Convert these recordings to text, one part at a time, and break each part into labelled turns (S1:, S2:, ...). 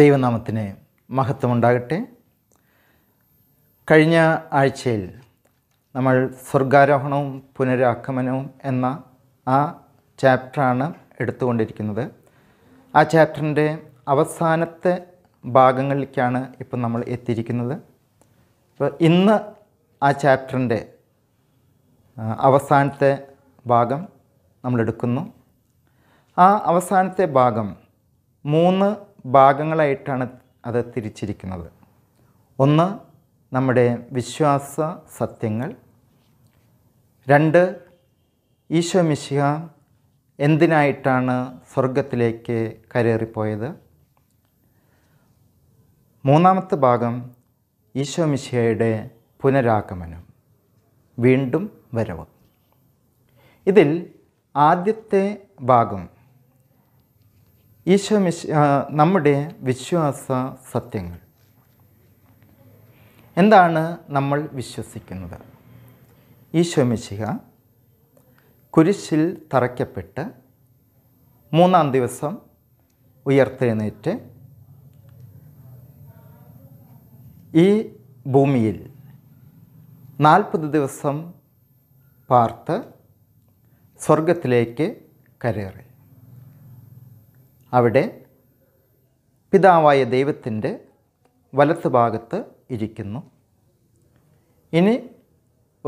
S1: ദൈവനാമത്തിന് മഹത്വമുണ്ടാകട്ടെ കഴിഞ്ഞ ആഴ്ചയിൽ നമ്മൾ സ്വർഗാരോഹണവും പുനരാക്രമനവും എന്ന ആ ചാപ്റ്ററാണ് എടുത്തുകൊണ്ടിരിക്കുന്നത് ആ ചാപ്റ്ററിൻ്റെ അവസാനത്തെ ഭാഗങ്ങളിലേക്കാണ് ഇപ്പം നമ്മൾ എത്തിയിരിക്കുന്നത് ഇപ്പോൾ ഇന്ന് ആ ചാപ്റ്ററിൻ്റെ അവസാനത്തെ ഭാഗം നമ്മൾ എടുക്കുന്നു ആ അവസാനത്തെ ഭാഗം മൂന്ന് ഭാഗങ്ങളായിട്ടാണ് അത് തിരിച്ചിരിക്കുന്നത് ഒന്ന് നമ്മുടെ വിശ്വാസ സത്യങ്ങൾ രണ്ട് ഈശോ മിശിഹ എന്തിനായിട്ടാണ് സ്വർഗത്തിലേക്ക് കയറിപ്പോയത് മൂന്നാമത്തെ ഭാഗം ഈശോ മിശിഹയുടെ പുനരാഗമനം വീണ്ടും വരവ് ഇതിൽ ആദ്യത്തെ ഭാഗം ഈശോ മിശ് നമ്മുടെ വിശ്വാസ സത്യങ്ങൾ എന്താണ് നമ്മൾ വിശ്വസിക്കുന്നത് ഈശോ മിശിക കുരിശിൽ തറയ്ക്കപ്പെട്ട് മൂന്നാം ദിവസം ഉയർത്തെഴുന്നേറ്റ് ഈ ഭൂമിയിൽ നാൽപ്പത് ദിവസം പാർത്ത് സ്വർഗത്തിലേക്ക് കരേറി അവിടെ പിതാവായ ദൈവത്തിൻ്റെ വലത്തുഭാഗത്ത് ഇരിക്കുന്നു ഇനി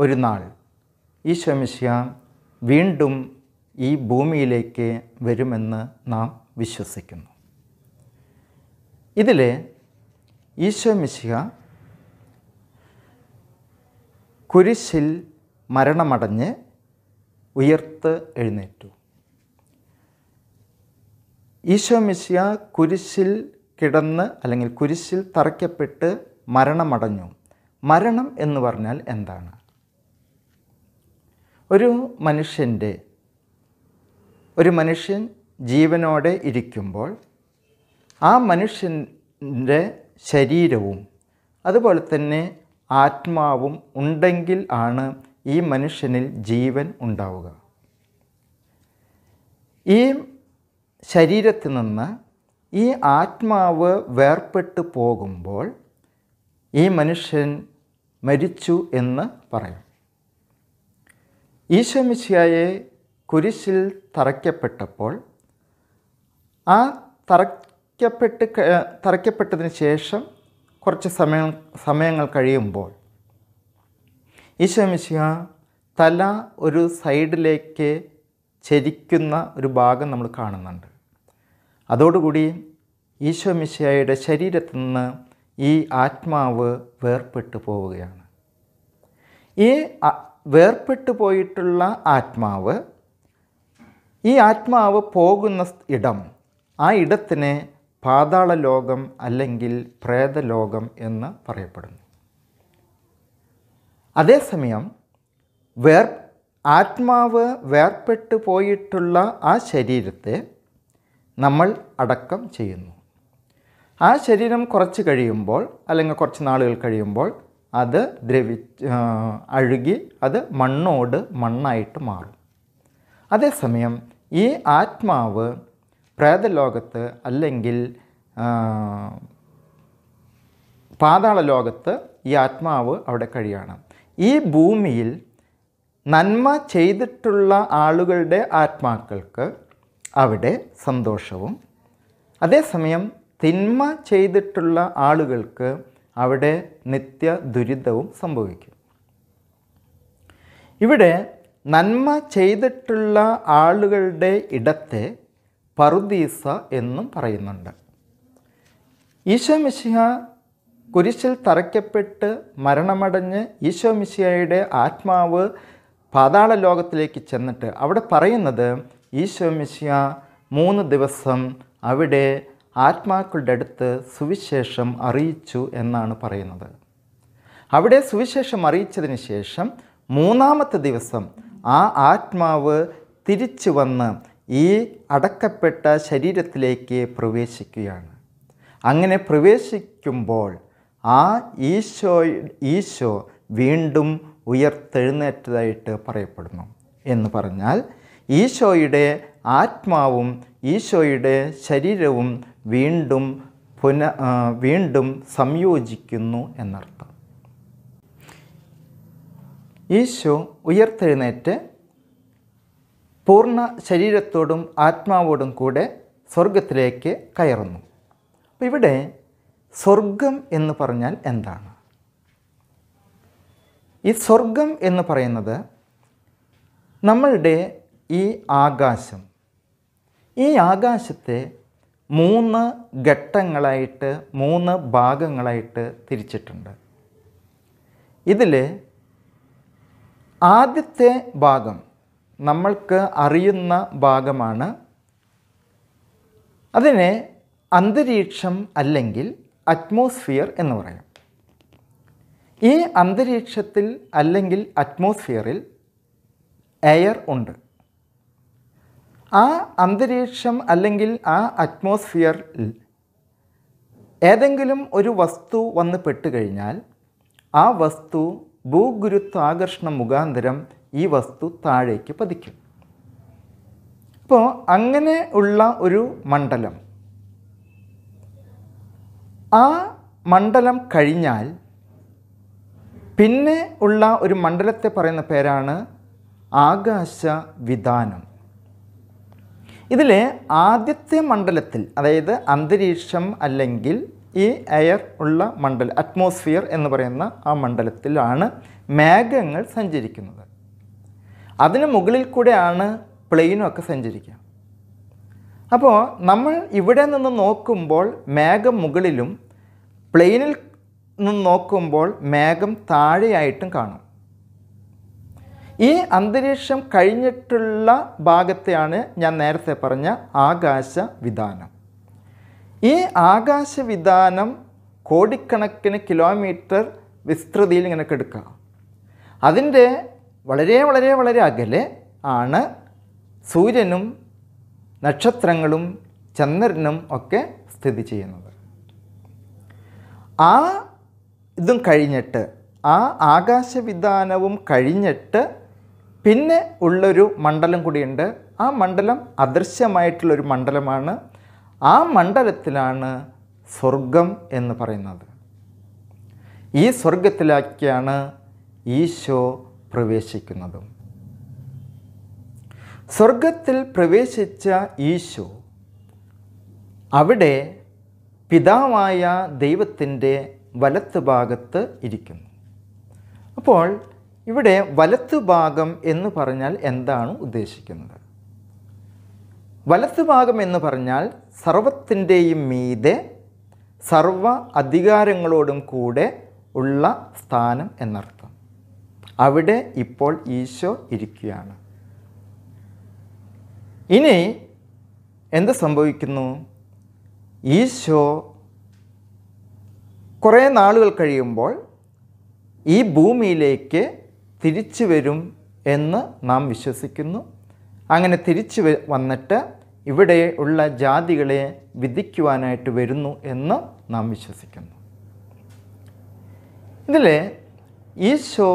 S1: ഒരു നാൾ ഈശോമിശ്യ വീണ്ടും ഈ ഭൂമിയിലേക്ക് വരുമെന്ന് നാം വിശ്വസിക്കുന്നു ഇതിലെ ഈശോമിശ്യ കുരിശിൽ മരണമടഞ്ഞ് ഉയർത്ത് എഴുന്നേറ്റു ഈശോ കുരിശിൽ കിടന്ന് അല്ലെങ്കിൽ കുരിശിൽ തറയ്ക്കപ്പെട്ട് മരണമടഞ്ഞു മരണം എന്ന് പറഞ്ഞാൽ എന്താണ് ഒരു മനുഷ്യൻ്റെ ഒരു മനുഷ്യൻ ജീവനോടെ ഇരിക്കുമ്പോൾ ആ മനുഷ്യൻ്റെ ശരീരവും അതുപോലെ തന്നെ ആത്മാവും ഉണ്ടെങ്കിൽ ആണ് ഈ മനുഷ്യനിൽ ജീവൻ ഉണ്ടാവുക ഈ ശരീരത്തിൽ നിന്ന് ഈ ആത്മാവ് വേർപ്പെട്ട് പോകുമ്പോൾ ഈ മനുഷ്യൻ മരിച്ചു എന്ന് പറയും ഈശോമിശിയായെ കുരിശിൽ തറയ്ക്കപ്പെട്ടപ്പോൾ ആ തറയ്ക്കപ്പെട്ട് തറയ്ക്കപ്പെട്ടതിന് ശേഷം കുറച്ച് സമയം സമയങ്ങൾ കഴിയുമ്പോൾ ഈശോമിശിയ തല ഒരു സൈഡിലേക്ക് ചരിക്കുന്ന ഒരു ഭാഗം നമ്മൾ കാണുന്നുണ്ട് അതോടുകൂടി ഈശോ മിശിയായുടെ ശരീരത്തിൽ നിന്ന് ഈ ആത്മാവ് വേർപെട്ടു പോവുകയാണ് ഈ വേർപെട്ടു പോയിട്ടുള്ള ആത്മാവ് ഈ ആത്മാവ് പോകുന്ന ഇടം ആ ഇടത്തിനെ പാതാള ലോകം അല്ലെങ്കിൽ പ്രേതലോകം എന്ന് പറയപ്പെടുന്നു അതേസമയം വേർ ആത്മാവ് വേർപെട്ടു പോയിട്ടുള്ള ആ ശരീരത്തെ നമ്മൾ അടക്കം ചെയ്യുന്നു ആ ശരീരം കുറച്ച് കഴിയുമ്പോൾ അല്ലെങ്കിൽ കുറച്ച് നാളുകൾ കഴിയുമ്പോൾ അത് ദ്രവി അഴുകി അത് മണ്ണോട് മണ്ണായിട്ട് മാറും അതേസമയം ഈ ആത്മാവ് പ്രേതലോകത്ത് അല്ലെങ്കിൽ പാതാള ലോകത്ത് ഈ ആത്മാവ് അവിടെ കഴിയണം ഈ ഭൂമിയിൽ നന്മ ചെയ്തിട്ടുള്ള ആളുകളുടെ ആത്മാക്കൾക്ക് അവിടെ സന്തോഷവും അതേസമയം തിന്മ ചെയ്തിട്ടുള്ള ആളുകൾക്ക് അവിടെ നിത്യ ദുരിതവും സംഭവിക്കും ഇവിടെ നന്മ ചെയ്തിട്ടുള്ള ആളുകളുടെ ഇടത്തെ പറുദീസ എന്നും പറയുന്നുണ്ട് ഈശോമിശിഹ കുരിശിൽ തറയ്ക്കപ്പെട്ട് മരണമടഞ്ഞ് ഈശോമിശിഹയുടെ ആത്മാവ് പാതാള ലോകത്തിലേക്ക് ചെന്നിട്ട് അവിടെ പറയുന്നത് ഈശോമിശിയ മൂന്ന് ദിവസം അവിടെ ആത്മാക്കളുടെ അടുത്ത് സുവിശേഷം അറിയിച്ചു എന്നാണ് പറയുന്നത് അവിടെ സുവിശേഷം അറിയിച്ചതിന് ശേഷം മൂന്നാമത്തെ ദിവസം ആ ആത്മാവ് തിരിച്ചു വന്ന് ഈ അടക്കപ്പെട്ട ശരീരത്തിലേക്ക് പ്രവേശിക്കുകയാണ് അങ്ങനെ പ്രവേശിക്കുമ്പോൾ ആ ഈശോ ഈശോ വീണ്ടും ഉയർത്തെഴുന്നേറ്റതായിട്ട് പറയപ്പെടുന്നു എന്ന് പറഞ്ഞാൽ ഈശോയുടെ ആത്മാവും ഈശോയുടെ ശരീരവും വീണ്ടും പുന വീണ്ടും സംയോജിക്കുന്നു എന്നർത്ഥം ഈശോ ഉയർത്തെഴുന്നേറ്റ് പൂർണ്ണ ശരീരത്തോടും ആത്മാവോടും കൂടെ സ്വർഗത്തിലേക്ക് കയറുന്നു അപ്പോൾ ഇവിടെ സ്വർഗം എന്ന് പറഞ്ഞാൽ എന്താണ് ഈ സ്വർഗം എന്ന് പറയുന്നത് നമ്മളുടെ ഈ ആകാശം ഈ ആകാശത്തെ മൂന്ന് ഘട്ടങ്ങളായിട്ട് മൂന്ന് ഭാഗങ്ങളായിട്ട് തിരിച്ചിട്ടുണ്ട് ഇതിൽ ആദ്യത്തെ ഭാഗം നമ്മൾക്ക് അറിയുന്ന ഭാഗമാണ് അതിനെ അന്തരീക്ഷം അല്ലെങ്കിൽ അറ്റ്മോസ്ഫിയർ എന്ന് പറയാം ഈ അന്തരീക്ഷത്തിൽ അല്ലെങ്കിൽ അറ്റ്മോസ്ഫിയറിൽ എയർ ഉണ്ട് ആ അന്തരീക്ഷം അല്ലെങ്കിൽ ആ അറ്റ്മോസ്ഫിയറിൽ ഏതെങ്കിലും ഒരു വസ്തു വന്ന് പെട്ടുകഴിഞ്ഞാൽ ആ വസ്തു ഭൂഗുരുത്വാകർഷണം മുഖാന്തരം ഈ വസ്തു താഴേക്ക് പതിക്കും അപ്പോൾ അങ്ങനെ ഉള്ള ഒരു മണ്ഡലം ആ മണ്ഡലം കഴിഞ്ഞാൽ പിന്നെ ഉള്ള ഒരു മണ്ഡലത്തെ പറയുന്ന പേരാണ് ആകാശ വിധാനം ഇതിൽ ആദ്യത്തെ മണ്ഡലത്തിൽ അതായത് അന്തരീക്ഷം അല്ലെങ്കിൽ ഈ എയർ ഉള്ള മണ്ഡലം അറ്റ്മോസ്ഫിയർ എന്ന് പറയുന്ന ആ മണ്ഡലത്തിലാണ് മേഘങ്ങൾ സഞ്ചരിക്കുന്നത് അതിന് മുകളിൽ കൂടെയാണ് പ്ലെയിനൊക്കെ സഞ്ചരിക്കുക അപ്പോൾ നമ്മൾ ഇവിടെ നിന്ന് നോക്കുമ്പോൾ മേഘം മുകളിലും പ്ലെയിനിൽ നിന്ന് നോക്കുമ്പോൾ മേഘം താഴെയായിട്ടും കാണും ഈ അന്തരീക്ഷം കഴിഞ്ഞിട്ടുള്ള ഭാഗത്തെയാണ് ഞാൻ നേരത്തെ പറഞ്ഞ ആകാശ വിധാനം ഈ ആകാശ വിധാനം കോടിക്കണക്കിന് കിലോമീറ്റർ വിസ്തൃതിയിൽ ഇങ്ങനെ കിടക്കുക അതിൻ്റെ വളരെ വളരെ വളരെ അകലെ ആണ് സൂര്യനും നക്ഷത്രങ്ങളും ചന്ദ്രനും ഒക്കെ സ്ഥിതി ചെയ്യുന്നത് ആ ഇതും കഴിഞ്ഞിട്ട് ആ ആകാശവിധാനവും കഴിഞ്ഞിട്ട് പിന്നെ ഉള്ളൊരു മണ്ഡലം കൂടിയുണ്ട് ആ മണ്ഡലം അദൃശ്യമായിട്ടുള്ളൊരു മണ്ഡലമാണ് ആ മണ്ഡലത്തിലാണ് സ്വർഗം എന്ന് പറയുന്നത് ഈ സ്വർഗത്തിലാക്കിയാണ് ഈശോ പ്രവേശിക്കുന്നത് സ്വർഗത്തിൽ പ്രവേശിച്ച ഈശോ അവിടെ പിതാവായ ദൈവത്തിൻ്റെ വലത്ത് ഭാഗത്ത് ഇരിക്കുന്നു അപ്പോൾ ഇവിടെ വലത്ത് ഭാഗം എന്ന് പറഞ്ഞാൽ എന്താണ് ഉദ്ദേശിക്കുന്നത് വലത്ത് ഭാഗം എന്ന് പറഞ്ഞാൽ സർവത്തിൻ്റെയും മീതെ സർവ അധികാരങ്ങളോടും കൂടെ ഉള്ള സ്ഥാനം എന്നർത്ഥം അവിടെ ഇപ്പോൾ ഈശോ ഇരിക്കുകയാണ് ഇനി എന്ത് സംഭവിക്കുന്നു ഈശോ കുറേ നാളുകൾ കഴിയുമ്പോൾ ഈ ഭൂമിയിലേക്ക് തിരിച്ചു വരും എന്ന് നാം വിശ്വസിക്കുന്നു അങ്ങനെ തിരിച്ചു വന്നിട്ട് ഇവിടെ ഉള്ള ജാതികളെ വിധിക്കുവാനായിട്ട് വരുന്നു എന്ന് നാം വിശ്വസിക്കുന്നു ഇതിൽ ഈശോ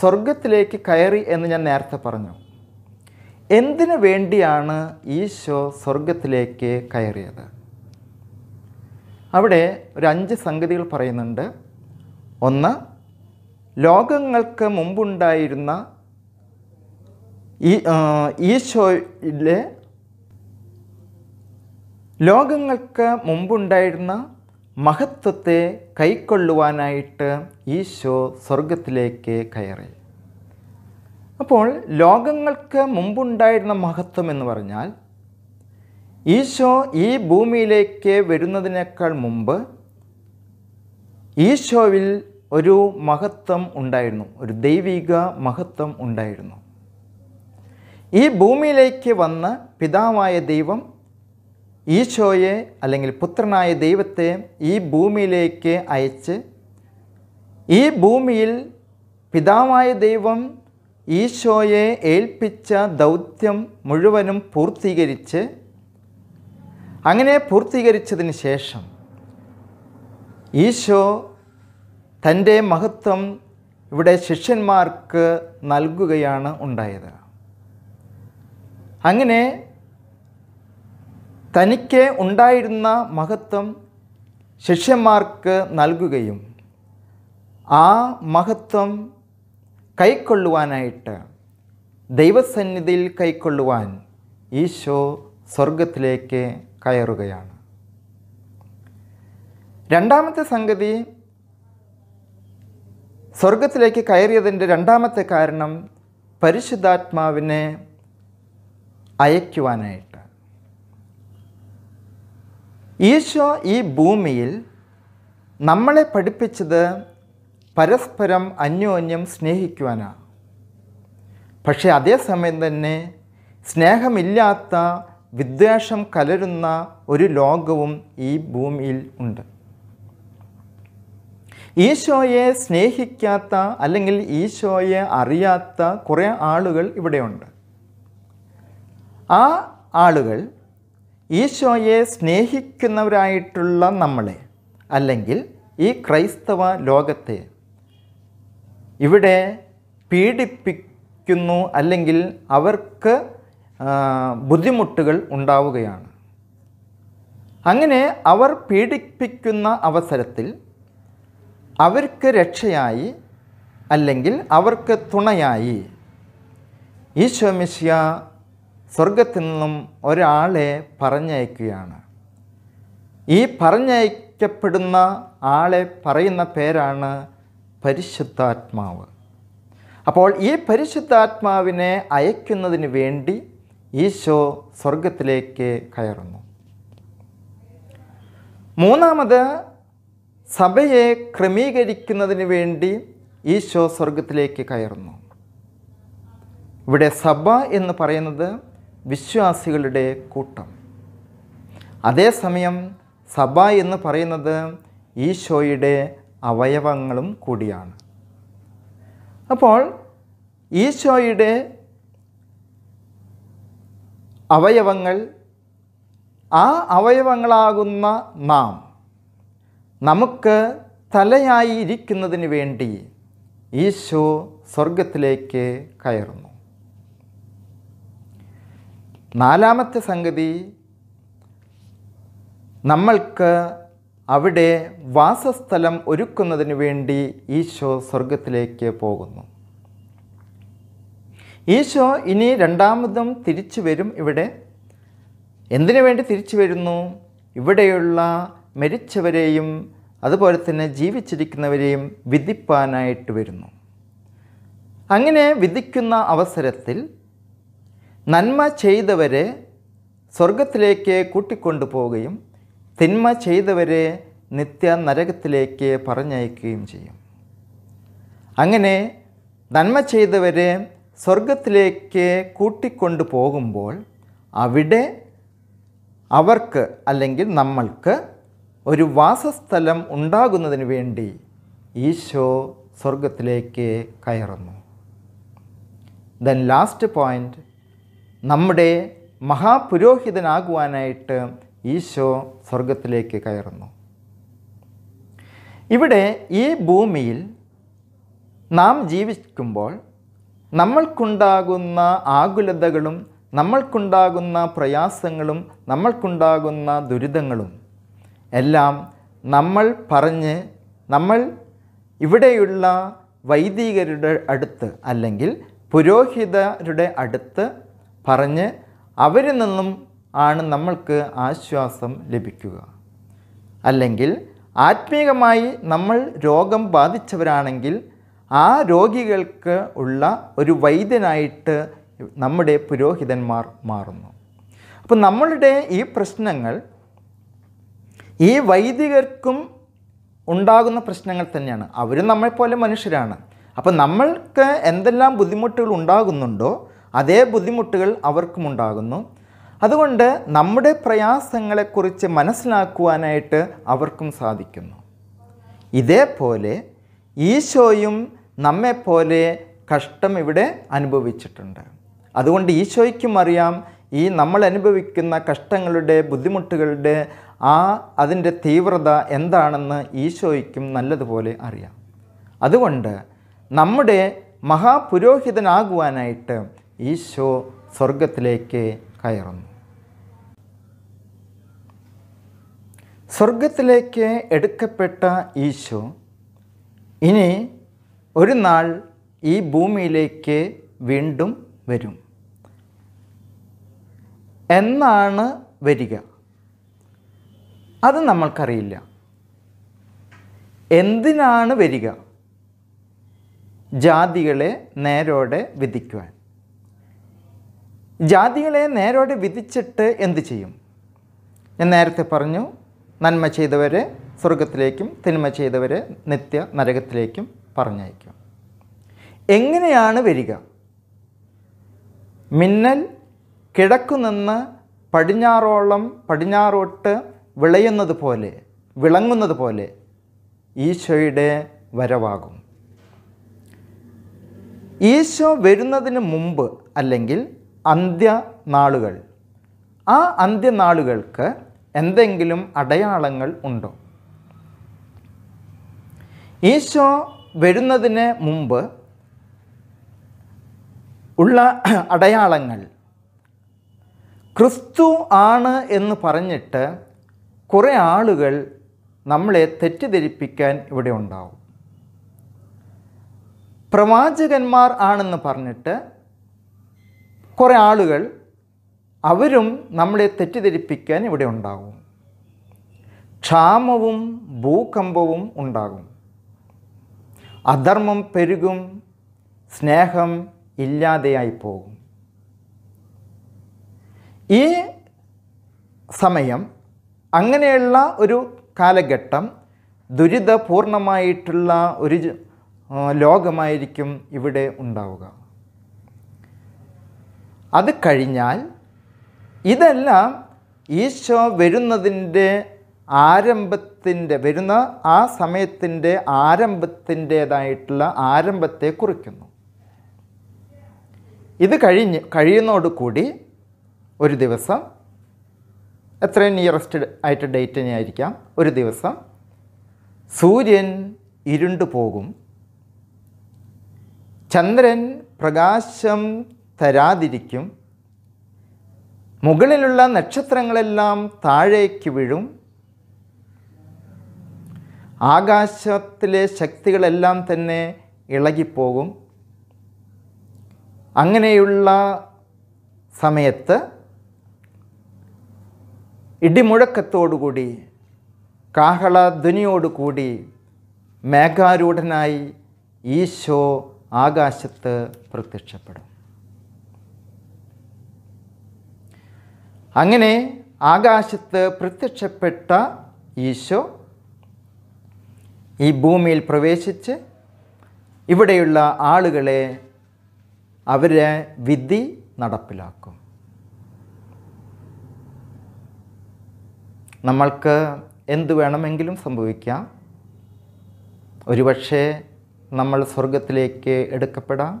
S1: സ്വർഗത്തിലേക്ക് കയറി എന്ന് ഞാൻ നേരത്തെ പറഞ്ഞു എന്തിനു വേണ്ടിയാണ് ഈശോ സ്വർഗത്തിലേക്ക് കയറിയത് അവിടെ ഒരു അഞ്ച് സംഗതികൾ പറയുന്നുണ്ട് ഒന്ന് ലോകങ്ങൾക്ക് മുമ്പുണ്ടായിരുന്ന ഈ ഈശോയിലെ ലോകങ്ങൾക്ക് മുമ്പുണ്ടായിരുന്ന മഹത്വത്തെ കൈക്കൊള്ളുവാനായിട്ട് ഈശോ സ്വർഗത്തിലേക്ക് കയറി അപ്പോൾ ലോകങ്ങൾക്ക് മുമ്പുണ്ടായിരുന്ന മഹത്വം എന്ന് പറഞ്ഞാൽ ഈശോ ഈ ഭൂമിയിലേക്ക് വരുന്നതിനേക്കാൾ മുമ്പ് ഈശോവിൽ ഒരു മഹത്വം ഉണ്ടായിരുന്നു ഒരു ദൈവിക മഹത്വം ഉണ്ടായിരുന്നു ഈ ഭൂമിയിലേക്ക് വന്ന പിതാവായ ദൈവം ഈശോയെ അല്ലെങ്കിൽ പുത്രനായ ദൈവത്തെ ഈ ഭൂമിയിലേക്ക് അയച്ച് ഈ ഭൂമിയിൽ പിതാവായ ദൈവം ഈശോയെ ഏൽപ്പിച്ച ദൗത്യം മുഴുവനും പൂർത്തീകരിച്ച് അങ്ങനെ പൂർത്തീകരിച്ചതിന് ശേഷം ഈശോ തൻ്റെ മഹത്വം ഇവിടെ ശിഷ്യന്മാർക്ക് നൽകുകയാണ് ഉണ്ടായത് അങ്ങനെ തനിക്ക് ഉണ്ടായിരുന്ന മഹത്വം ശിഷ്യന്മാർക്ക് നൽകുകയും ആ മഹത്വം കൈക്കൊള്ളുവാനായിട്ട് ദൈവസന്നിധിയിൽ കൈക്കൊള്ളുവാൻ ഈശോ സ്വർഗത്തിലേക്ക് കയറുകയാണ് രണ്ടാമത്തെ സംഗതി സ്വർഗത്തിലേക്ക് കയറിയതിൻ്റെ രണ്ടാമത്തെ കാരണം പരിശുദ്ധാത്മാവിനെ അയക്കുവാനായിട്ട് ഈശോ ഈ ഭൂമിയിൽ നമ്മളെ പഠിപ്പിച്ചത് പരസ്പരം അന്യോന്യം സ്നേഹിക്കുവാനാണ് പക്ഷേ അതേസമയം തന്നെ സ്നേഹമില്ലാത്ത വിദ്വേഷം കലരുന്ന ഒരു ലോകവും ഈ ഭൂമിയിൽ ഉണ്ട് ഈശോയെ സ്നേഹിക്കാത്ത അല്ലെങ്കിൽ ഈശോയെ അറിയാത്ത കുറേ ആളുകൾ ഇവിടെയുണ്ട് ആ ആളുകൾ ഈശോയെ സ്നേഹിക്കുന്നവരായിട്ടുള്ള നമ്മളെ അല്ലെങ്കിൽ ഈ ക്രൈസ്തവ ലോകത്തെ ഇവിടെ പീഡിപ്പിക്കുന്നു അല്ലെങ്കിൽ അവർക്ക് ബുദ്ധിമുട്ടുകൾ ഉണ്ടാവുകയാണ് അങ്ങനെ അവർ പീഡിപ്പിക്കുന്ന അവസരത്തിൽ അവർക്ക് രക്ഷയായി അല്ലെങ്കിൽ അവർക്ക് തുണയായി ഈശോമിശ്യ സ്വർഗത്തിൽ നിന്നും ഒരാളെ പറഞ്ഞയക്കുകയാണ് ഈ പറഞ്ഞയക്കപ്പെടുന്ന ആളെ പറയുന്ന പേരാണ് പരിശുദ്ധാത്മാവ് അപ്പോൾ ഈ പരിശുദ്ധാത്മാവിനെ അയക്കുന്നതിന് വേണ്ടി ഈശോ സ്വർഗത്തിലേക്ക് കയറുന്നു മൂന്നാമത് സഭയെ ക്രമീകരിക്കുന്നതിന് വേണ്ടി ഈശോ സ്വർഗത്തിലേക്ക് കയറുന്നു ഇവിടെ സഭ എന്ന് പറയുന്നത് വിശ്വാസികളുടെ കൂട്ടം അതേസമയം സഭ എന്ന് പറയുന്നത് ഈശോയുടെ അവയവങ്ങളും കൂടിയാണ് അപ്പോൾ ഈശോയുടെ അവയവങ്ങൾ ആ അവയവങ്ങളാകുന്ന നാം നമുക്ക് തലയായി ഇരിക്കുന്നതിന് വേണ്ടി ഈശോ സ്വർഗത്തിലേക്ക് കയറുന്നു നാലാമത്തെ സംഗതി നമ്മൾക്ക് അവിടെ വാസസ്ഥലം ഒരുക്കുന്നതിന് വേണ്ടി ഈശോ സ്വർഗത്തിലേക്ക് പോകുന്നു ഈശോ ഇനി രണ്ടാമതും തിരിച്ചു വരും ഇവിടെ എന്തിനു വേണ്ടി തിരിച്ചു വരുന്നു ഇവിടെയുള്ള മരിച്ചവരെയും അതുപോലെ തന്നെ ജീവിച്ചിരിക്കുന്നവരെയും വിധിപ്പാനായിട്ട് വരുന്നു അങ്ങനെ വിധിക്കുന്ന അവസരത്തിൽ നന്മ ചെയ്തവരെ സ്വർഗത്തിലേക്ക് കൂട്ടിക്കൊണ്ടുപോവുകയും തിന്മ ചെയ്തവരെ നിത്യ നരകത്തിലേക്ക് പറഞ്ഞയക്കുകയും ചെയ്യും അങ്ങനെ നന്മ ചെയ്തവരെ സ്വർഗത്തിലേക്ക് കൂട്ടിക്കൊണ്ടു പോകുമ്പോൾ അവിടെ അവർക്ക് അല്ലെങ്കിൽ നമ്മൾക്ക് ഒരു വാസസ്ഥലം ഉണ്ടാകുന്നതിന് വേണ്ടി ഈശോ സ്വർഗത്തിലേക്ക് കയറുന്നു ദൻ ലാസ്റ്റ് പോയിൻ്റ് നമ്മുടെ മഹാപുരോഹിതനാകുവാനായിട്ട് ഈശോ സ്വർഗത്തിലേക്ക് കയറുന്നു ഇവിടെ ഈ ഭൂമിയിൽ നാം ജീവിക്കുമ്പോൾ നമ്മൾക്കുണ്ടാകുന്ന ആകുലതകളും നമ്മൾക്കുണ്ടാകുന്ന പ്രയാസങ്ങളും നമ്മൾക്കുണ്ടാകുന്ന ദുരിതങ്ങളും എല്ലാം നമ്മൾ പറഞ്ഞ് നമ്മൾ ഇവിടെയുള്ള വൈദികരുടെ അടുത്ത് അല്ലെങ്കിൽ പുരോഹിതരുടെ അടുത്ത് പറഞ്ഞ് അവരിൽ നിന്നും ആണ് നമ്മൾക്ക് ആശ്വാസം ലഭിക്കുക അല്ലെങ്കിൽ ആത്മീകമായി നമ്മൾ രോഗം ബാധിച്ചവരാണെങ്കിൽ ആ രോഗികൾക്ക് ഉള്ള ഒരു വൈദ്യനായിട്ട് നമ്മുടെ പുരോഹിതന്മാർ മാറുന്നു അപ്പോൾ നമ്മളുടെ ഈ പ്രശ്നങ്ങൾ ഈ വൈദികർക്കും ഉണ്ടാകുന്ന പ്രശ്നങ്ങൾ തന്നെയാണ് അവരും നമ്മളെപ്പോലെ മനുഷ്യരാണ് അപ്പോൾ നമ്മൾക്ക് എന്തെല്ലാം ബുദ്ധിമുട്ടുകൾ ഉണ്ടാകുന്നുണ്ടോ അതേ ബുദ്ധിമുട്ടുകൾ അവർക്കും ഉണ്ടാകുന്നു അതുകൊണ്ട് നമ്മുടെ പ്രയാസങ്ങളെക്കുറിച്ച് മനസ്സിലാക്കുവാനായിട്ട് അവർക്കും സാധിക്കുന്നു ഇതേപോലെ ഈശോയും നമ്മെപ്പോലെ കഷ്ടം ഇവിടെ അനുഭവിച്ചിട്ടുണ്ട് അതുകൊണ്ട് ഈശോയ്ക്കും അറിയാം ഈ നമ്മൾ അനുഭവിക്കുന്ന കഷ്ടങ്ങളുടെ ബുദ്ധിമുട്ടുകളുടെ ആ അതിൻ്റെ തീവ്രത എന്താണെന്ന് ഈശോയ്ക്കും നല്ലതുപോലെ അറിയാം അതുകൊണ്ട് നമ്മുടെ മഹാപുരോഹിതനാകുവാനായിട്ട് ഈശോ സ്വർഗത്തിലേക്ക് കയറുന്നു സ്വർഗത്തിലേക്ക് എടുക്കപ്പെട്ട ഈശോ ഇനി ഒരു നാൾ ഈ ഭൂമിയിലേക്ക് വീണ്ടും വരും എന്നാണ് വരിക അത് നമ്മൾക്കറിയില്ല എന്തിനാണ് വരിക ജാതികളെ നേരോടെ വിധിക്കുവാൻ ജാതികളെ നേരോടെ വിധിച്ചിട്ട് എന്ത് ചെയ്യും ഞാൻ നേരത്തെ പറഞ്ഞു നന്മ ചെയ്തവരെ സ്വർഗത്തിലേക്കും തിന്മ ചെയ്തവരെ നിത്യ നരകത്തിലേക്കും പറഞ്ഞയക്കും എങ്ങനെയാണ് വരിക മിന്നൽ കിടക്കുനിന്ന് പടിഞ്ഞാറോളം പടിഞ്ഞാറോട്ട് വിളയുന്നത് പോലെ വിളങ്ങുന്നത് പോലെ ഈശോയുടെ വരവാകും ഈശോ വരുന്നതിന് മുമ്പ് അല്ലെങ്കിൽ അന്ത്യനാളുകൾ ആ അന്ത്യനാളുകൾക്ക് എന്തെങ്കിലും അടയാളങ്ങൾ ഉണ്ടോ ഈശോ വരുന്നതിന് മുമ്പ് ഉള്ള അടയാളങ്ങൾ ക്രിസ്തു ആണ് എന്ന് പറഞ്ഞിട്ട് കുറേ ആളുകൾ നമ്മളെ തെറ്റിദ്ധരിപ്പിക്കാൻ ഇവിടെ ഉണ്ടാവും പ്രവാചകന്മാർ ആണെന്ന് പറഞ്ഞിട്ട് കുറേ ആളുകൾ അവരും നമ്മളെ തെറ്റിദ്ധരിപ്പിക്കാൻ ഇവിടെ ഉണ്ടാകും ക്ഷാമവും ഭൂകമ്പവും ഉണ്ടാകും അധർമ്മം പെരുകും സ്നേഹം ഇല്ലാതെയായി പോകും ഈ സമയം അങ്ങനെയുള്ള ഒരു കാലഘട്ടം ദുരിതപൂർണമായിട്ടുള്ള ഒരു ലോകമായിരിക്കും ഇവിടെ ഉണ്ടാവുക അത് കഴിഞ്ഞാൽ ഇതെല്ലാം ഈശോ വരുന്നതിൻ്റെ ആരംഭത്തിൻ്റെ വരുന്ന ആ സമയത്തിൻ്റെ ആരംഭത്തിൻ്റേതായിട്ടുള്ള ആരംഭത്തെ കുറിക്കുന്നു ഇത് കഴിഞ്ഞ് കഴിയുന്നതോടുകൂടി ഒരു ദിവസം എത്രയും നിയറസ്റ്റ് ആയിട്ട് ഡേറ്റ് ആയിരിക്കാം ഒരു ദിവസം സൂര്യൻ ഇരുണ്ടു പോകും ചന്ദ്രൻ പ്രകാശം തരാതിരിക്കും മുകളിലുള്ള നക്ഷത്രങ്ങളെല്ലാം താഴേക്ക് വീഴും ആകാശത്തിലെ ശക്തികളെല്ലാം തന്നെ ഇളകിപ്പോകും അങ്ങനെയുള്ള സമയത്ത് ഇടിമുഴക്കത്തോടുകൂടി കാഹളധ്വനിയോടുകൂടി മേഘാരൂഢനായി ഈശോ ആകാശത്ത് പ്രത്യക്ഷപ്പെടും അങ്ങനെ ആകാശത്ത് പ്രത്യക്ഷപ്പെട്ട ഈശോ ഈ ഭൂമിയിൽ പ്രവേശിച്ച് ഇവിടെയുള്ള ആളുകളെ അവരെ വിധി നടപ്പിലാക്കും നമ്മൾക്ക് എന്ത് വേണമെങ്കിലും സംഭവിക്കാം ഒരുപക്ഷെ നമ്മൾ സ്വർഗത്തിലേക്ക് എടുക്കപ്പെടാം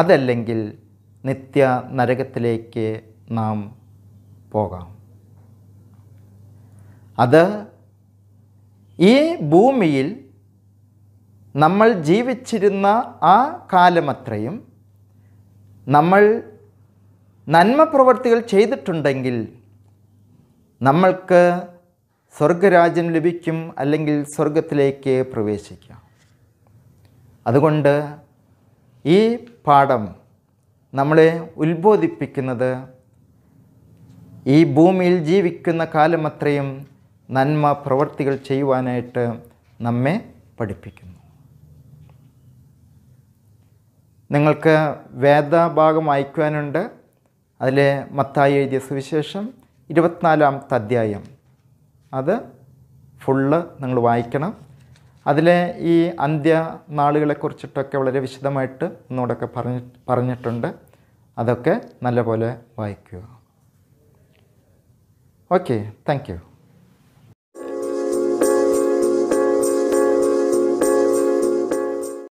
S1: അതല്ലെങ്കിൽ നിത്യ നരകത്തിലേക്ക് നാം പോകാം അത് ഈ ഭൂമിയിൽ നമ്മൾ ജീവിച്ചിരുന്ന ആ കാലമത്രയും നമ്മൾ നന്മ പ്രവർത്തികൾ ചെയ്തിട്ടുണ്ടെങ്കിൽ നമ്മൾക്ക് സ്വർഗരാജ്യം ലഭിക്കും അല്ലെങ്കിൽ സ്വർഗത്തിലേക്ക് പ്രവേശിക്കാം അതുകൊണ്ട് ഈ പാഠം നമ്മളെ ഉത്ബോധിപ്പിക്കുന്നത് ഈ ഭൂമിയിൽ ജീവിക്കുന്ന കാലമത്രയും നന്മ പ്രവർത്തികൾ ചെയ്യുവാനായിട്ട് നമ്മെ പഠിപ്പിക്കുന്നു നിങ്ങൾക്ക് വേദഭാഗം അയക്കുവാനുണ്ട് അതിലെ മത്തായി എഴുതിയ സുവിശേഷം ഇരുപത്തിനാലാമത്തെ അധ്യായം അത് ഫുള്ള് നിങ്ങൾ വായിക്കണം അതിലെ ഈ അന്ത്യ നാളുകളെ കുറിച്ചിട്ടൊക്കെ വളരെ വിശദമായിട്ട് ഒന്നുകൂടെയൊക്കെ പറഞ്ഞി പറഞ്ഞിട്ടുണ്ട് അതൊക്കെ നല്ലപോലെ വായിക്കുക ഓക്കെ താങ്ക് യു